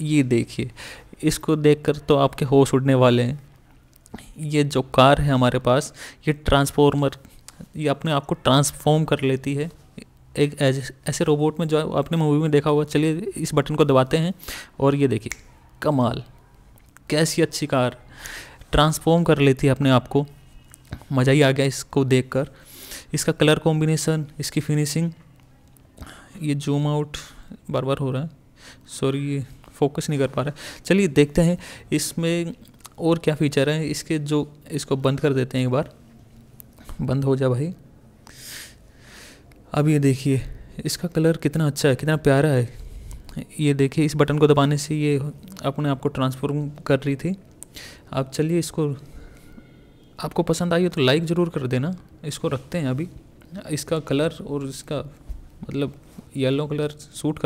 ये देखिए इसको देखकर तो आपके होश उड़ने वाले हैं ये जो कार है हमारे पास ये ट्रांसफॉर्मर ये अपने आप को ट्रांसफॉर्म कर लेती है एक ऐसे रोबोट में जो आपने मूवी में देखा होगा चलिए इस बटन को दबाते हैं और ये देखिए कमाल कैसी अच्छी कार ट्रांसफॉर्म कर लेती है अपने आप को मज़ा ही आ गया इसको कर इसका कलर कॉम्बिनेसन इसकी फिनिशिंग ये जूम आउट बार बार हो रहा है सॉरी फोकस नहीं कर पा रहा चलिए देखते हैं इसमें और क्या फीचर हैं इसके जो इसको बंद कर देते हैं एक बार बंद हो जा भाई अब ये देखिए इसका कलर कितना अच्छा है कितना प्यारा है ये देखिए इस बटन को दबाने से ये अपने आप को ट्रांसफॉर्म कर रही थी आप चलिए इसको आपको पसंद आई हो तो लाइक ज़रूर कर देना इसको रखते हैं अभी इसका कलर और इसका मतलब येलो कलर सूट कर